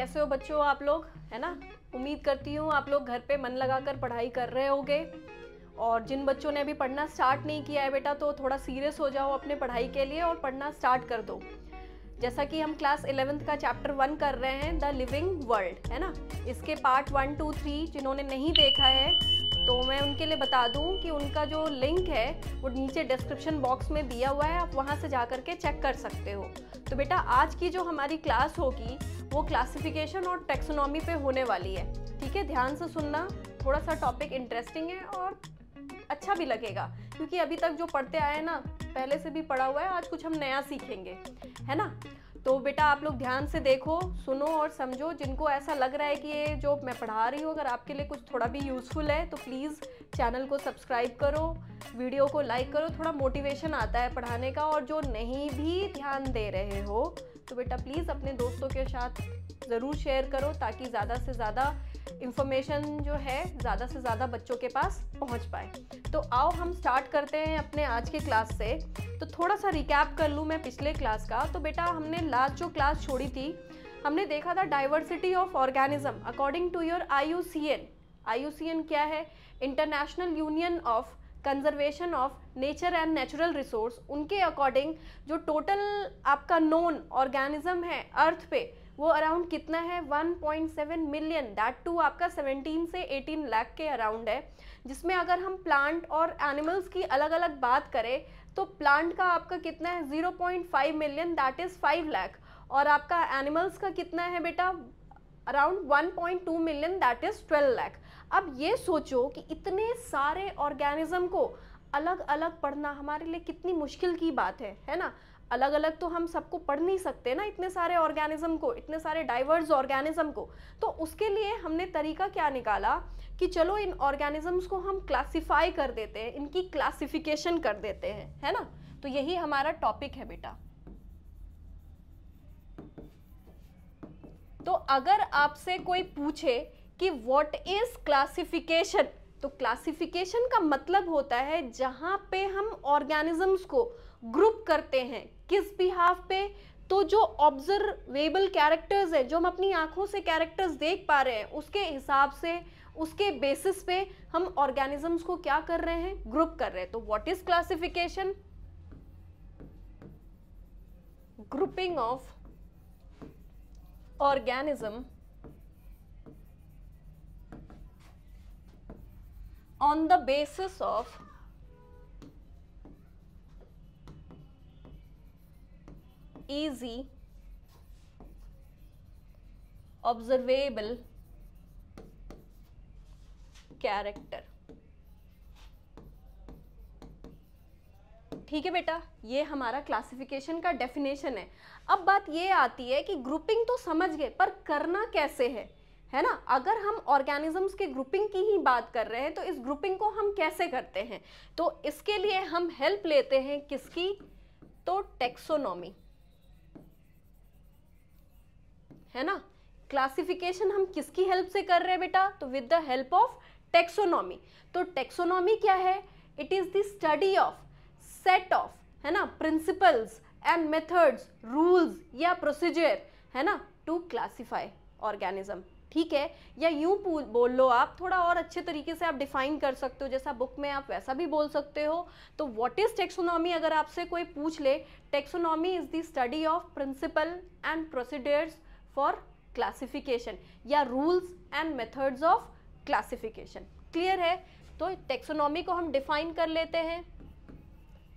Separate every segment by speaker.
Speaker 1: कैसे हो बच्चों आप लोग है ना उम्मीद करती हूँ आप लोग घर पे मन लगाकर पढ़ाई कर रहे होंगे और जिन बच्चों ने अभी पढ़ना स्टार्ट नहीं किया है बेटा तो थोड़ा सीरियस हो जाओ अपने पढ़ाई के लिए और पढ़ना स्टार्ट कर दो जैसा कि हम क्लास इलेवेंथ का चैप्टर वन कर रहे हैं द लिविंग वर्ल्ड है ना इसके पार्ट वन टू थ्री जिन्होंने नहीं देखा है तो मैं उनके लिए बता दूं कि उनका जो लिंक है वो नीचे डिस्क्रिप्शन बॉक्स में दिया हुआ है आप वहाँ से जा कर के चेक कर सकते हो तो बेटा आज की जो हमारी क्लास होगी वो क्लासिफिकेशन और टेक्सोनॉमी पे होने वाली है ठीक है ध्यान से सुनना थोड़ा सा टॉपिक इंटरेस्टिंग है और अच्छा भी लगेगा क्योंकि अभी तक जो पढ़ते आए हैं ना पहले से भी पढ़ा हुआ है आज कुछ हम नया सीखेंगे है ना तो बेटा आप लोग ध्यान से देखो सुनो और समझो जिनको ऐसा लग रहा है कि ये जो मैं पढ़ा रही हूँ अगर आपके लिए कुछ थोड़ा भी यूज़फुल है तो प्लीज़ चैनल को सब्सक्राइब करो वीडियो को लाइक करो थोड़ा मोटिवेशन आता है पढ़ाने का और जो नहीं भी ध्यान दे रहे हो तो बेटा प्लीज़ अपने दोस्तों के साथ ज़रूर शेयर करो ताकि ज़्यादा से ज़्यादा इन्फॉर्मेशन जो है ज़्यादा से ज़्यादा बच्चों के पास पहुँच पाए तो आओ हम स्टार्ट करते हैं अपने आज की क्लास से तो थोड़ा सा रिकैप कर लूँ मैं पिछले क्लास का तो बेटा हमने लास्ट जो क्लास छोड़ी थी हमने देखा था diversity of organism according to your IUCN IUCN क्या है international union of conservation of nature and natural resource उनके अकॉर्डिंग जो टोटल आपका नोन ऑर्गेनिज्म है अर्थ पे वो अराउंड कितना है 1.7 मिलियन दैट टू आपका 17 से 18 लाख के अराउंड है जिसमें अगर हम प्लांट और एनिमल्स की अलग अलग बात करें तो प्लांट का आपका कितना है 0.5 मिलियन दैट इज़ 5 लाख और आपका एनिमल्स का कितना है बेटा around 1.2 million that is 12 lakh अब ये सोचो कि इतने सारे ऑर्गेनिज्म को अलग अलग पढ़ना हमारे लिए कितनी मुश्किल की बात है है ना अलग अलग तो हम सबको पढ़ नहीं सकते ना इतने सारे ऑर्गेनिज्म को इतने सारे डाइवर्स ऑर्गेनिज्म को तो उसके लिए हमने तरीका क्या निकाला कि चलो इन ऑर्गेनिजम्स को हम क्लासिफाई कर देते हैं इनकी क्लासिफिकेशन कर देते हैं है ना तो यही हमारा टॉपिक है बेटा तो अगर आपसे कोई पूछे कि व्हाट इज क्लासिफिकेशन तो क्लासिफिकेशन का मतलब होता है जहाँ पे हम ऑर्गेनिजम्स को ग्रुप करते हैं किस बिहाफ पे तो जो ऑब्जर्वेबल कैरेक्टर्स हैं जो हम अपनी आँखों से कैरेक्टर्स देख पा रहे हैं उसके हिसाब से उसके बेसिस पे हम ऑर्गेनिजम्स को क्या कर रहे हैं ग्रुप कर रहे हैं तो what is classification grouping of organism on the basis of easy observable character ठीक है बेटा ये हमारा क्लासिफिकेशन का डेफिनेशन है अब बात ये आती है कि ग्रुपिंग तो समझ गए पर करना कैसे है है ना अगर हम ऑर्गेनिजम्स के ग्रुपिंग की ही बात कर रहे हैं तो इस ग्रुपिंग को हम कैसे करते हैं तो इसके लिए हम हेल्प लेते हैं किसकी तो टेक्सोनॉमी है ना क्लासिफिकेशन हम किसकी हेल्प से कर रहे हैं बेटा तो with the help of taxonomy तो टेक्सोनॉमी क्या है it is the study of set of है ना प्रिंसिपल्स एंड मेथड्स रूल्स या प्रोसीजर है ना टू क्लासीफाई ऑर्गेनिज्म ठीक है या यूँ बोल लो आप थोड़ा और अच्छे तरीके से आप डिफाइन कर सकते हो जैसा बुक में आप वैसा भी बोल सकते हो तो व्हाट इज़ टेक्सोनॉमी अगर आपसे कोई पूछ ले taxonomy is the study of principle and procedures for classification या rules and methods of classification clear है तो टेक्सोनॉमी को हम डिफाइन कर लेते हैं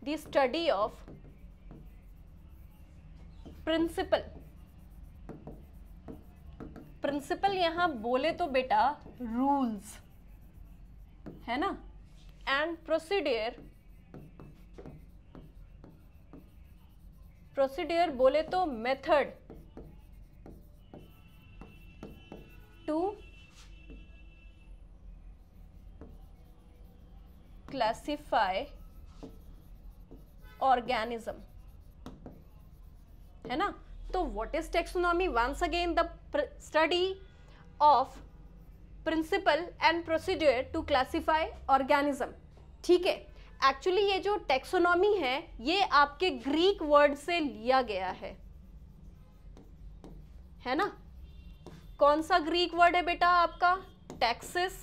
Speaker 1: the study of principle principle यहां बोले तो बेटा रूल्स है ना एंड प्रोसीडियर प्रोसीडियर बोले तो मेथड टू क्लासिफाई ऑर्गेनिज्म है ना तो what is taxonomy once again the study of principle and procedure to classify organism ठीक है एक्चुअली ये जो टेक्सोनॉमी है ये आपके ग्रीक वर्ड से लिया गया है है ना कौन सा ग्रीक वर्ड है बेटा आपका टैक्सिस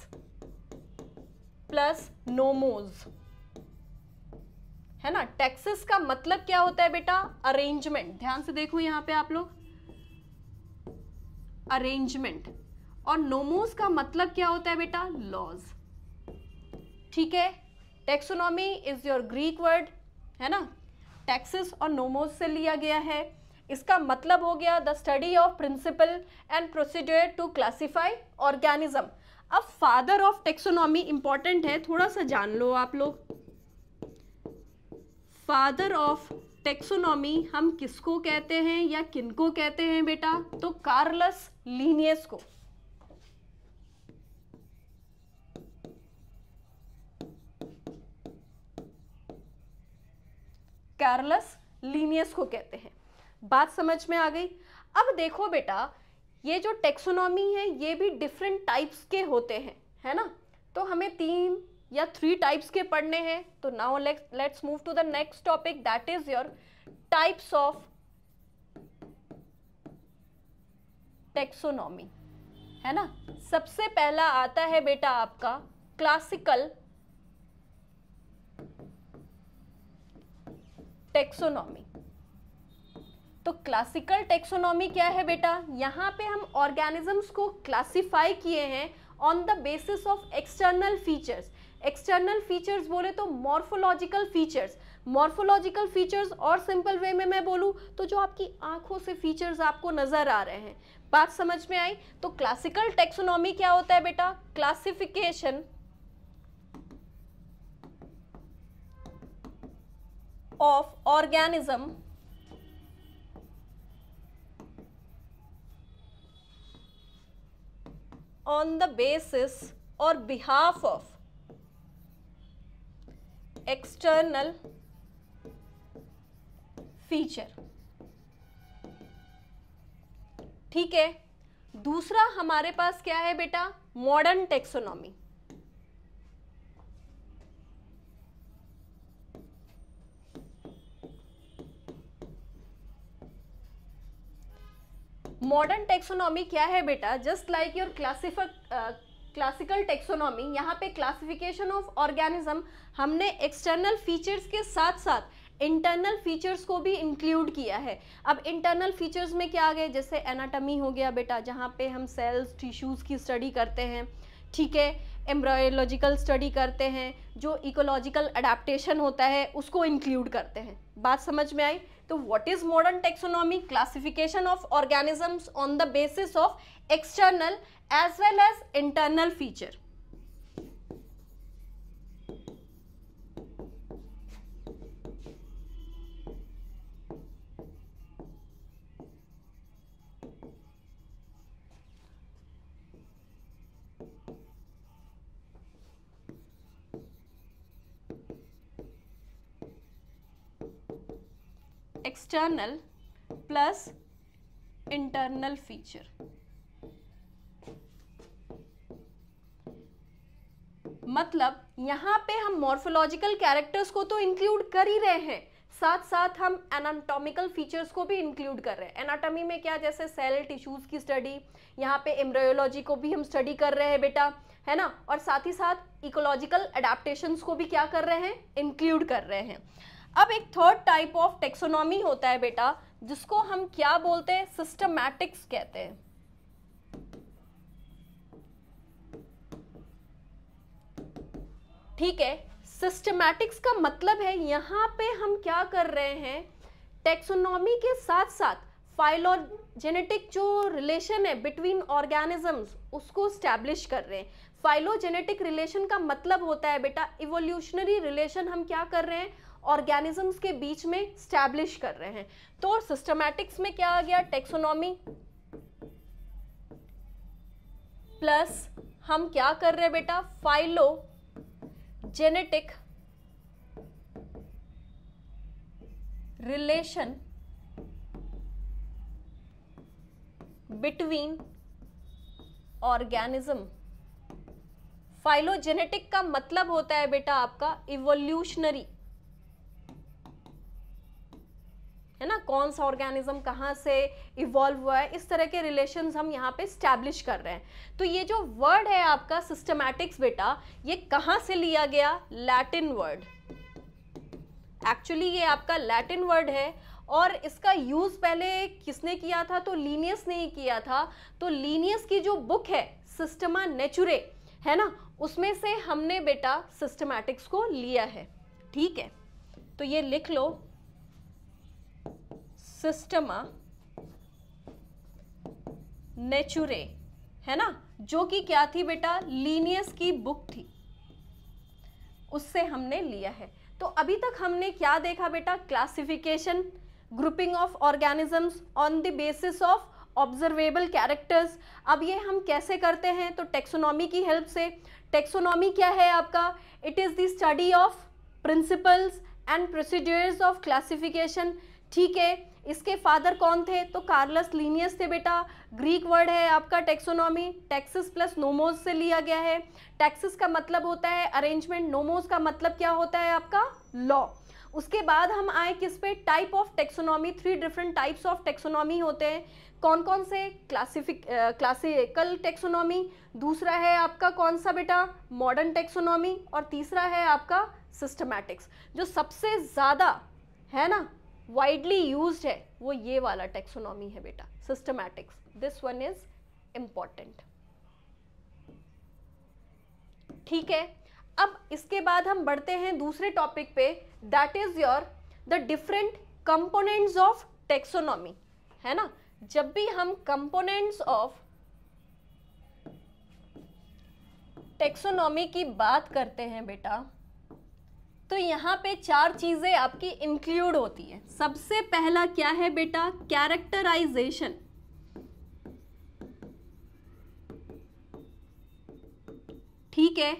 Speaker 1: प्लस नोमोज है ना टैक्सिस का मतलब क्या होता है बेटा अरेंजमेंट ध्यान से देखो यहां पे आप लोग अरेंजमेंट और नोमोस का मतलब क्या होता है बेटा लॉज ठीक है taxonomy is your Greek word है ना टैक्सिस और नोमोस से लिया गया है इसका मतलब हो गया the study of principle and procedure to classify organism अब फादर ऑफ टेक्सोनॉमी इंपॉर्टेंट है थोड़ा सा जान लो आप लोग फादर ऑफ टेक्सोनॉमी हम किसको कहते हैं या किनको कहते हैं बेटा तो कार्लस लीनियस को कार्लस लीनियस को कहते हैं बात समझ में आ गई अब देखो बेटा ये जो टेक्सोनॉमी है ये भी डिफरेंट टाइप्स के होते हैं है ना तो हमें तीन या थ्री टाइप्स के पढ़ने हैं तो now let's move to the next topic that is your types of taxonomy है ना सबसे पहला आता है बेटा आपका क्लासिकल टेक्सोनॉमी तो क्लासिकल टेक्सोनॉमी क्या है बेटा यहाँ पे हम ऑर्गेनिजम्स को क्लासिफाई किए हैं on the basis of external features external features बोले तो मॉर्फोलॉजिकल फीचर्स मॉर्फोलॉजिकल फीचर्स और सिंपल वे में मैं बोलूँ तो जो आपकी आंखों से फीचर्स आपको नज़र आ रहे हैं बात समझ में आई तो क्लासिकल टेक्सोनॉमी क्या होता है बेटा classification of organism on the basis और बिहाफ ऑफ एक्सटर्नल फीचर ठीक है दूसरा हमारे पास क्या है बेटा मॉडर्न टेक्सोनॉमी मॉडर्न टेक्सोनॉमी क्या है बेटा just like your classifier classical taxonomy यहाँ पे क्लासिफिकेशन ऑफ ऑर्गेनिज्म हमने एक्सटर्नल फीचर्स के साथ साथ इंटरनल फीचर्स को भी इंक्लूड किया है अब इंटरनल फीचर्स में क्या आ गए जैसे एनाटमी हो गया बेटा जहाँ पे हम सेल्स टिश्यूज़ की स्टडी करते हैं ठीक है एम्ब्रायोलॉजिकल स्टडी करते हैं जो इकोलॉजिकल अडेप्टेशन होता है उसको इंक्लूड करते हैं बात समझ में आई तो what is modern taxonomy classification of organisms on the basis of external as well as internal feature. external plus internal feature. मतलब यहाँ पे हम मॉर्फोलॉजिकल कैरेक्टर्स को तो इंक्लूड कर ही रहे हैं साथ साथ हम एनाटॉमिकल फीचर्स को भी इंक्लूड कर रहे हैं एनाटॉमी में क्या जैसे सेल टिश्यूज़ की स्टडी यहाँ पे एम्ब्रायोलॉजी को भी हम स्टडी कर रहे हैं बेटा है ना और साथ ही साथ इकोलॉजिकल अडेप्टेशंस को भी क्या कर रहे हैं इंक्लूड कर रहे हैं अब एक थर्ड टाइप ऑफ टेक्सोनॉमी होता है बेटा जिसको हम क्या बोलते हैं सिस्टमैटिक्स कहते हैं ठीक है सिस्टमैटिक्स का मतलब है यहाँ पे हम क्या कर रहे हैं टेक्सोनॉमी के साथ साथ फाइलोजेनेटिक जो रिलेशन है बिटवीन ऑर्गेनिजम्स उसको स्टैब्लिश कर रहे हैं फाइलोजेनेटिक रिलेशन का मतलब होता है बेटा इवोल्यूशनरी रिलेशन हम क्या कर रहे हैं ऑर्गेनिजम्स के बीच में स्टैब्लिश कर रहे हैं तो सिस्टमैटिक्स में क्या आ गया टेक्सोनॉमी प्लस हम क्या कर रहे हैं बेटा phylogenetic relation between organism phylogenetic का मतलब होता है बेटा आपका इवोल्यूशनरी है ना कौन सा ऑर्गेनिज्म कहाँ से इवॉल्व हुआ है इस तरह के रिलेशन हम यहाँ पे स्टैब्लिश कर रहे हैं तो ये जो वर्ड है आपका सिस्टमैटिक्स बेटा ये कहाँ से लिया गया लैटिन वर्ड एक्चुअली ये आपका लैटिन वर्ड है और इसका यूज़ पहले किसने किया था तो लीनियस ने ही किया था तो लीनियस की जो बुक है सिस्टमा नेचुरे है ना उसमें से हमने बेटा सिस्टमैटिक्स को लिया है ठीक है तो ये लिख लो सिस्टमा नेचुरे है ना जो कि क्या थी बेटा लीनियस की बुक थी उससे हमने लिया है तो अभी तक हमने क्या देखा बेटा classification grouping of organisms on the basis of observable characters अब ये हम कैसे करते हैं तो टेक्सोनॉमी की हेल्प से टेक्सोनॉमी क्या है आपका it is the study of principles and procedures of classification ठीक है इसके फादर कौन थे तो कार्लस लीनियस थे बेटा ग्रीक वर्ड है आपका टेक्सोनॉमी टैक्सिस प्लस नोमोज से लिया गया है टैक्सिस का मतलब होता है अरेंजमेंट नोमोज का मतलब क्या होता है आपका लॉ उसके बाद हम आए किस पे type of taxonomy three different types of taxonomy होते हैं कौन कौन से क्लासिफिक क्लासिकल टेक्सोनॉमी दूसरा है आपका कौन सा बेटा मॉडर्न टेक्सोनॉमी और तीसरा है आपका सिस्टमैटिक्स जो सबसे ज़्यादा है ना वाइडली यूज है वो ये वाला टेक्सोनॉमी है बेटा systematics this one is important ठीक है अब इसके बाद हम बढ़ते हैं दूसरे टॉपिक पे that is your the different components of taxonomy है ना जब भी हम कंपोनेंट्स ऑफ टेक्सोनॉमी की बात करते हैं बेटा तो यहाँ पे चार चीज़ें आपकी इंक्लूड होती है सबसे पहला क्या है बेटा कैरेक्टराइजेशन ठीक है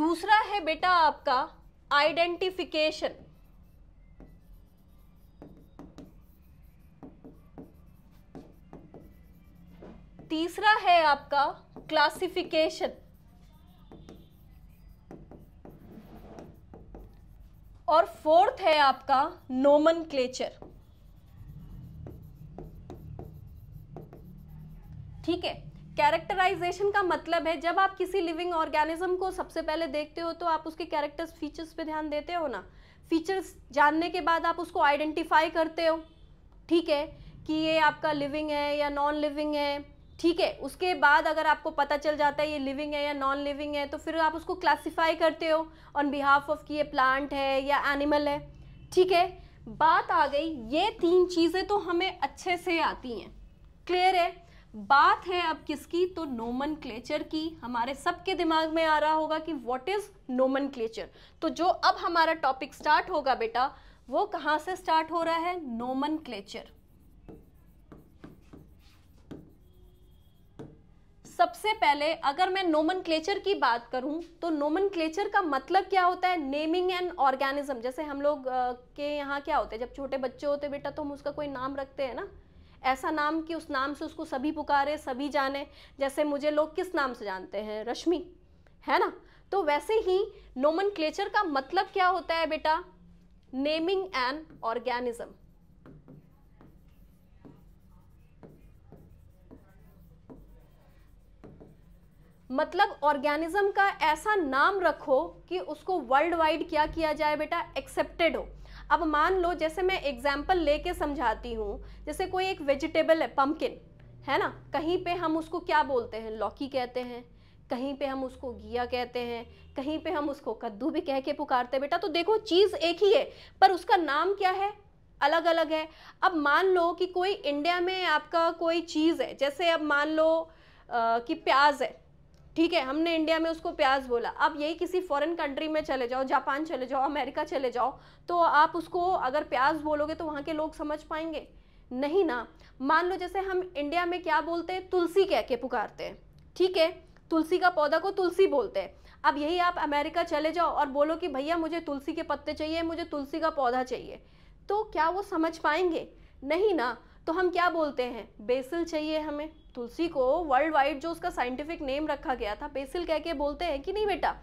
Speaker 1: दूसरा है बेटा आपका आइडेंटिफिकेशन तीसरा है आपका क्लासिफिकेशन और फोर्थ है आपका नोमन ठीक है कैरेक्टराइजेशन का मतलब है जब आप किसी लिविंग ऑर्गेनिज्म को सबसे पहले देखते हो तो आप उसके कैरेक्टर्स फीचर्स पे ध्यान देते हो ना फीचर्स जानने के बाद आप उसको आइडेंटिफाई करते हो ठीक है कि ये आपका लिविंग है या नॉन लिविंग है ठीक है उसके बाद अगर आपको पता चल जाता है ये लिविंग है या नॉन लिविंग है तो फिर आप उसको क्लासीफाई करते हो ऑन बिहाफ ऑफ कि ये प्लांट है या एनिमल है ठीक है बात आ गई ये तीन चीज़ें तो हमें अच्छे से आती हैं क्लियर है बात है अब किसकी तो नोमन की हमारे सबके दिमाग में आ रहा होगा कि वॉट इज़ नोमन तो जो अब हमारा टॉपिक स्टार्ट होगा बेटा वो कहाँ से स्टार्ट हो रहा है नोमन क्लेचर सबसे पहले अगर मैं नोमन की बात करूं तो नोमन का मतलब क्या होता है नेमिंग एंड ऑर्गेनिज्म जैसे हम लोग के यहाँ क्या होते हैं जब छोटे बच्चे होते बेटा तो हम उसका कोई नाम रखते हैं ना ऐसा नाम कि उस नाम से उसको सभी पुकारे सभी जाने जैसे मुझे लोग किस नाम से जानते हैं रश्मि है ना तो वैसे ही नोमन का मतलब क्या होता है बेटा नेमिंग एंड ऑर्गेनिज्म मतलब ऑर्गेनिज्म का ऐसा नाम रखो कि उसको वर्ल्ड वाइड क्या किया जाए बेटा एक्सेप्टेड हो अब मान लो जैसे मैं एग्जाम्पल लेके समझाती हूँ जैसे कोई एक वेजिटेबल है पम्पकिन है ना कहीं पे हम उसको क्या बोलते हैं लौकी कहते हैं कहीं पे हम उसको घिया कहते हैं कहीं पे हम उसको कद्दू भी कह के पुकारते हैं बेटा तो देखो चीज़ एक ही है पर उसका नाम क्या है अलग अलग है अब मान लो कि कोई इंडिया में आपका कोई चीज़ है जैसे अब मान लो आ, कि प्याज है ठीक है हमने इंडिया में उसको प्याज बोला आप यही किसी फॉरेन कंट्री में चले जाओ जापान चले जाओ अमेरिका चले जाओ तो आप उसको अगर प्याज बोलोगे तो वहाँ के लोग समझ पाएंगे नहीं ना मान लो जैसे हम इंडिया में क्या बोलते हैं तुलसी कह के पुकारते हैं ठीक है तुलसी का पौधा को तुलसी बोलते हैं अब यही आप अमेरिका चले जाओ और बोलो कि भैया मुझे तुलसी के पत्ते चाहिए मुझे तुलसी का पौधा चाहिए तो क्या वो समझ पाएंगे नहीं ना तो हम क्या बोलते हैं बेसिल चाहिए हमें तुलसी को वर्ल्ड वाइड जो उसका साइंटिफिक नेम रखा गया था बेसिल कह के बोलते हैं कि नहीं बेटा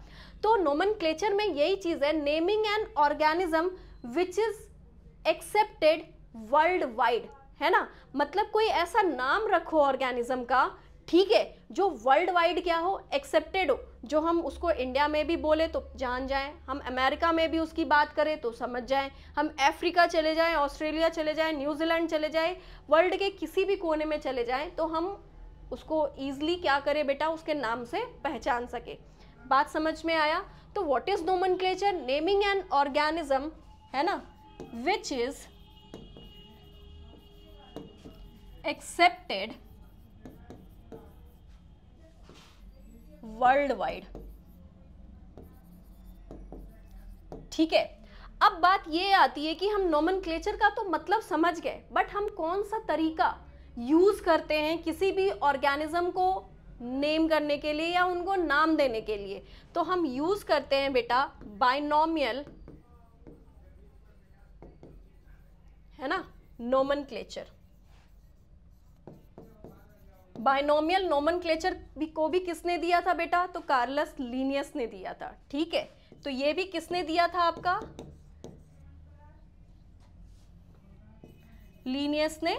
Speaker 1: तो नोमन में यही चीज़ है naming an organism which is accepted world wide है ना मतलब कोई ऐसा नाम रखो ऑर्गेनिज्म का ठीक है जो वर्ल्ड वाइड क्या हो एक्सेप्टेड हो जो हम उसको इंडिया में भी बोले तो जान जाएं हम अमेरिका में भी उसकी बात करें तो समझ जाएं हम अफ्रीका चले जाएं ऑस्ट्रेलिया चले जाएं न्यूजीलैंड चले जाएं वर्ल्ड के किसी भी कोने में चले जाएं तो हम उसको ईजली क्या करें बेटा उसके नाम से पहचान सके बात समझ में आया तो what is nomenclature naming an organism है ना which is accepted world wide ठीक है अब बात यह आती है कि हम नॉमन का तो मतलब समझ गए बट हम कौन सा तरीका यूज करते हैं किसी भी ऑर्गेनिज्म को नेम करने के लिए या उनको नाम देने के लिए तो हम यूज करते हैं बेटा बाइनोमियल है ना नोमन क्लेचर बायनोमियल नोमनक्लेचर भी को भी किसने दिया था बेटा तो कार्लस लीनियस ने दिया था ठीक है तो ये भी किसने दिया था आपका लीनियस ने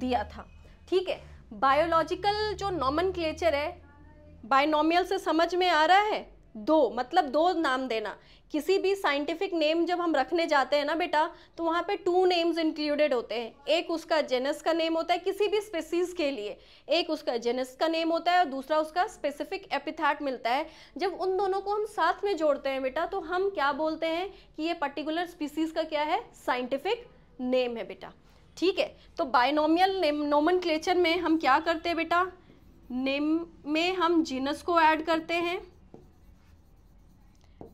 Speaker 1: दिया था ठीक है बायोलॉजिकल जो नॉमन है बायनोमियल से समझ में आ रहा है दो मतलब दो नाम देना किसी भी साइंटिफिक नेम जब हम रखने जाते हैं ना बेटा तो वहाँ पे टू नेम्स इंक्लूडेड होते हैं एक उसका जेनस का नेम होता है किसी भी स्पेसीज़ के लिए एक उसका जेनस का नेम होता है और दूसरा उसका स्पेसिफिक एपिथैट मिलता है जब उन दोनों को हम साथ में जोड़ते हैं बेटा तो हम क्या बोलते हैं कि ये पर्टिकुलर स्पीसीज़ का क्या है साइंटिफिक नेम है बेटा ठीक है तो बायनोमियल नेम नोमन में हम क्या करते हैं बेटा नेम में हम जीनस को ऐड करते हैं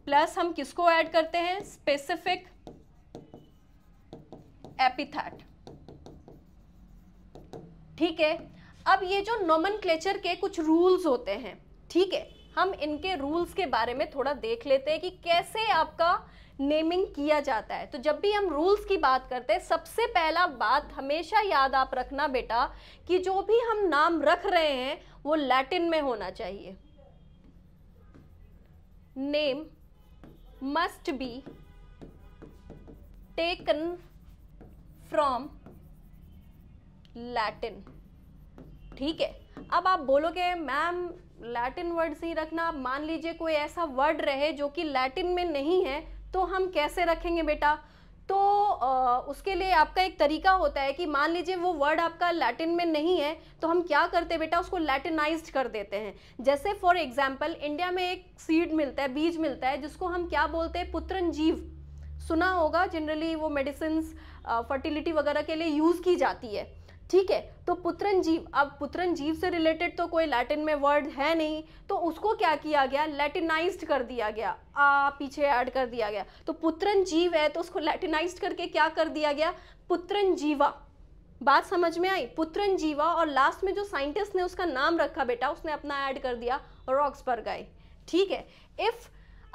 Speaker 1: प्लस हम किसको ऐड करते हैं स्पेसिफिक एपिथेट ठीक है अब ये जो नॉमन के कुछ रूल्स होते हैं ठीक है हम इनके रूल्स के बारे में थोड़ा देख लेते हैं कि कैसे आपका नेमिंग किया जाता है तो जब भी हम रूल्स की बात करते हैं सबसे पहला बात हमेशा याद आप रखना बेटा कि जो भी हम नाम रख रहे हैं वो लैटिन में होना चाहिए name must be taken from Latin ठीक है अब आप बोलोगे मैम लैटिन से ही रखना आप मान लीजिए कोई ऐसा वर्ड रहे जो कि लैटिन में नहीं है तो हम कैसे रखेंगे बेटा तो आ, उसके लिए आपका एक तरीका होता है कि मान लीजिए वो वर्ड आपका लैटिन में नहीं है तो हम क्या करते हैं बेटा उसको लैटिनाइज कर देते हैं जैसे फॉर एग्जाम्पल इंडिया में एक सीड मिलता है बीज मिलता है जिसको हम क्या बोलते हैं पुत्रंजीव सुना होगा जनरली वो मेडिसिन फर्टिलिटी वगैरह के लिए यूज़ की जाती है ठीक है तो पुत्रन जीव अब पुत्रन जीव से रिलेटेड तो कोई लैटिन में वर्ड है नहीं तो उसको क्या किया गया लैटिनाइज कर दिया गया आ पीछे ऐड कर दिया गया तो पुत्रन जीव है तो उसको लैटिनाइज करके क्या कर दिया गया पुत्रन जीवा बात समझ में आई पुत्रन जीवा और लास्ट में जो साइंटिस्ट ने उसका नाम रखा बेटा उसने अपना ऐड कर दिया रॉक्सबर्ग आई ठीक है इफ़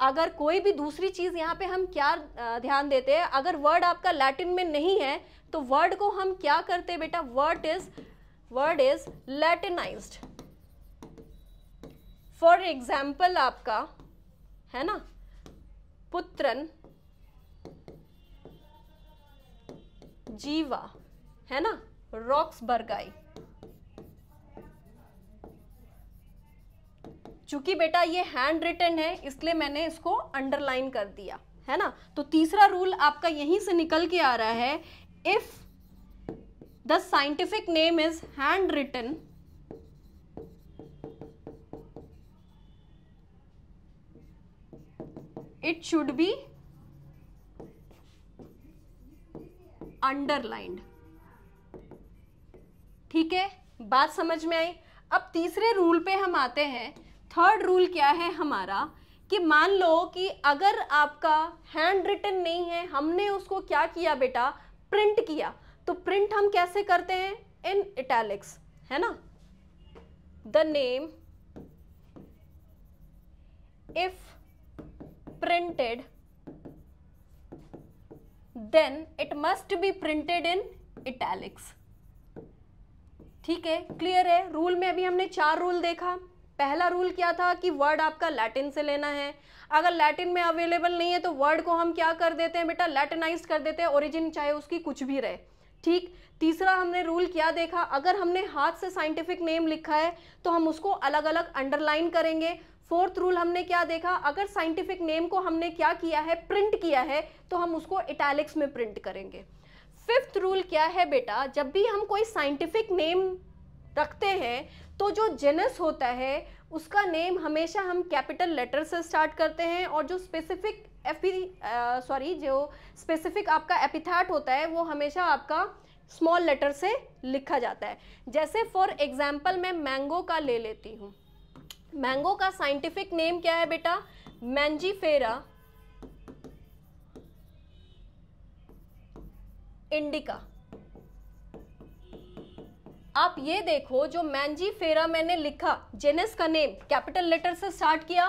Speaker 1: अगर कोई भी दूसरी चीज़ यहाँ पे हम क्या ध्यान देते हैं अगर वर्ड आपका लैटिन में नहीं है तो वर्ड को हम क्या करते हैं बेटा word is word is latinize for example आपका है ना पुत्रन जीवा है ना रॉक्स बर्गाई चूंकि बेटा ये हैंड रिटन है इसलिए मैंने इसको अंडरलाइन कर दिया है ना तो तीसरा रूल आपका यहीं से निकल के आ रहा है if the scientific name is hand written it should be underlined ठीक है बात समझ में आई अब तीसरे रूल पे हम आते हैं थर्ड रूल क्या है हमारा कि मान लो कि अगर आपका हैंड रिटन नहीं है हमने उसको क्या किया बेटा प्रिंट किया तो प्रिंट हम कैसे करते हैं इन इटैलिक्स है ना the name if printed then it must be printed in italics ठीक है क्लियर है रूल में अभी हमने चार रूल देखा पहला रूल क्या था कि वर्ड आपका लैटिन से लेना है अगर लैटिन में अवेलेबल नहीं है तो वर्ड को हम क्या कर देते हैं बेटा लैटिनाइज कर देते हैं ओरिजिन चाहे उसकी कुछ भी रहे ठीक तीसरा हमने रूल क्या देखा अगर हमने हाथ से साइंटिफिक नेम लिखा है तो हम उसको अलग अलग अंडरलाइन करेंगे फोर्थ रूल हमने क्या देखा अगर साइंटिफिक नेम को हमने क्या किया है प्रिंट किया है तो हम उसको इटैलिक्स में प्रिंट करेंगे फिफ्थ रूल क्या है बेटा जब भी हम कोई साइंटिफिक नेम रखते हैं तो जो जेनस होता है उसका नेम हमेशा हम कैपिटल लेटर से स्टार्ट करते हैं और जो स्पेसिफिक एपी सॉरी जो स्पेसिफिक आपका एपिथैट होता है वो हमेशा आपका स्मॉल लेटर से लिखा जाता है जैसे फॉर एग्जाम्पल मैं मैंगो का ले लेती हूँ मैंगो का साइंटिफिक नेम क्या है बेटा मैंजीफेरा इंडिका आप ये देखो जो मैंजी फेरा मैंने लिखा जेनेस का नेम कैपिटल लेटर से स्टार्ट किया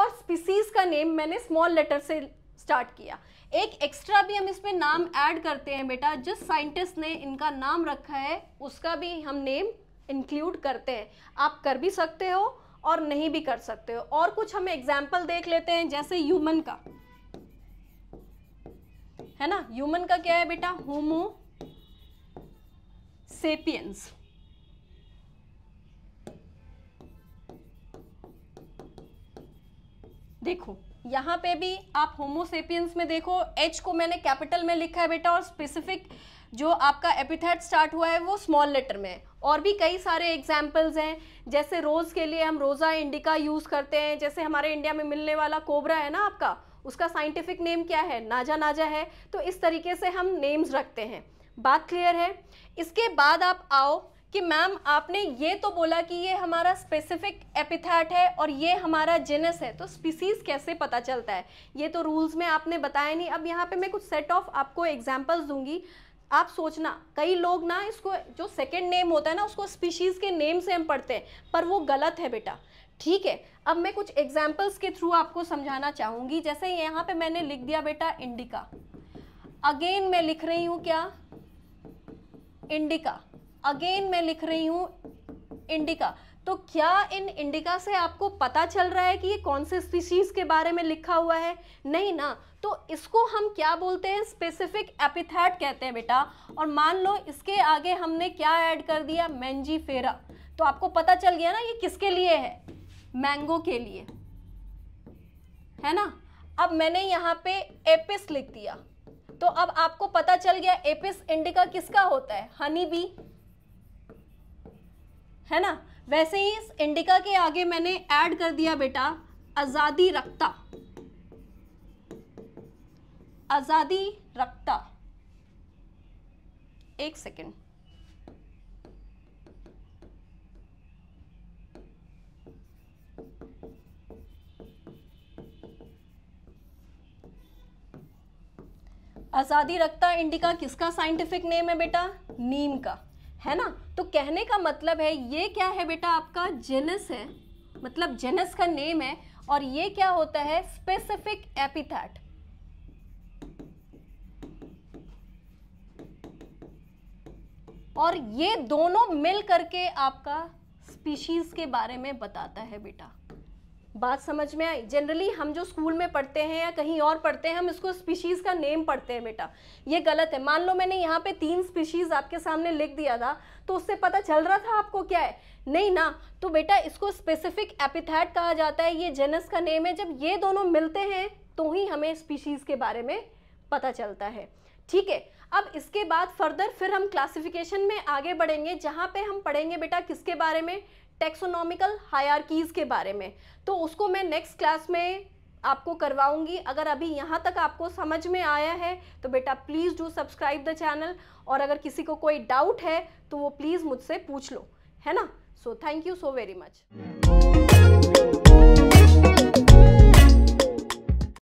Speaker 1: और स्पीसीज का नेम मैंने स्मॉल लेटर से स्टार्ट किया एक एक्स्ट्रा भी हम इसमें नाम ऐड करते हैं बेटा जिस साइंटिस्ट ने इनका नाम रखा है उसका भी हम नेम इंक्लूड करते हैं आप कर भी सकते हो और नहीं भी कर सकते हो और कुछ हम एग्जाम्पल देख लेते हैं जैसे ह्यूमन का है ना ह्यूमन का क्या है बेटा होमो सेपियंस देखो यहाँ पे भी आप होमोसेपियंस में देखो एच को मैंने कैपिटल में लिखा है बेटा और स्पेसिफिक जो आपका एपिथेट स्टार्ट हुआ है वो स्मॉल लेटर में है और भी कई सारे एग्जाम्पल्स हैं जैसे रोज़ के लिए हम रोज़ा इंडिका यूज़ करते हैं जैसे हमारे इंडिया में मिलने वाला कोबरा है ना आपका उसका साइंटिफिक नेम क्या है नाजा नाजा है तो इस तरीके से हम नेम्स रखते हैं बात क्लियर है इसके बाद आप आओ कि मैम आपने ये तो बोला कि ये हमारा स्पेसिफिक एपिथेट है और ये हमारा जेनस है तो स्पीसीज कैसे पता चलता है ये तो रूल्स में आपने बताया नहीं अब यहाँ पे मैं कुछ सेट ऑफ आपको एग्जाम्पल्स दूंगी आप सोचना कई लोग ना इसको जो सेकेंड नेम होता है ना उसको स्पीशीज़ के नेम से हम पढ़ते हैं पर वो गलत है बेटा ठीक है अब मैं कुछ एग्जाम्पल्स के थ्रू आपको समझाना चाहूँगी जैसे यहाँ पे मैंने लिख दिया बेटा इंडिका अगेन मैं लिख रही हूँ क्या इंडिका अगेन मैं लिख रही हूं इंडिका तो क्या इन इंडिका से आपको पता चल रहा है कि ये कौन से स्पीशीज के बारे में लिखा हुआ है नहीं ना तो इसको हम क्या बोलते हैं स्पेसिफिक एपिथेट कहते हैं बेटा और मान लो इसके आगे हमने क्या ऐड कर दिया मैंजी फेरा तो आपको पता चल गया ना ये किसके लिए है मैंगो के लिए है ना अब मैंने यहाँ पे एपिस लिख दिया तो अब आपको पता चल गया एपिस इंडिका किसका होता है हनी बी है ना वैसे ही इस इंडिका के आगे मैंने ऐड कर दिया बेटा आज़ादी रखता आज़ादी रखता एक सेकेंड आज़ादी रखता इंडिका किसका साइंटिफिक नेम है बेटा नीम का है ना तो कहने का मतलब है ये क्या है बेटा आपका जेनस है मतलब जेनस का नेम है और ये क्या होता है स्पेसिफिक एपिथेट और ये दोनों मिल करके आपका स्पीशीज के बारे में बताता है बेटा बात समझ में आई जनरली हम जो स्कूल में पढ़ते हैं या कहीं और पढ़ते हैं हम इसको स्पीशीज़ का नेम पढ़ते हैं बेटा ये गलत है मान लो मैंने यहाँ पे तीन स्पीशीज़ आपके सामने लिख दिया था तो उससे पता चल रहा था आपको क्या है नहीं ना तो बेटा इसको स्पेसिफिक एपिथैट कहा जाता है ये जेनस का नेम है जब ये दोनों मिलते हैं तो ही हमें स्पीशीज़ के बारे में पता चलता है ठीक है अब इसके बाद फर्दर फिर हम क्लासिफिकेशन में आगे बढ़ेंगे जहाँ पे हम पढ़ेंगे बेटा किसके बारे में टेक्सोनॉमिकल हायरकीज के बारे में तो उसको मैं नेक्स्ट क्लास में आपको करवाऊंगी अगर अभी यहाँ तक आपको समझ में आया है तो बेटा please do subscribe the channel और अगर किसी को कोई डाउट है तो वो प्लीज़ मुझसे पूछ लो है ना so thank you so very much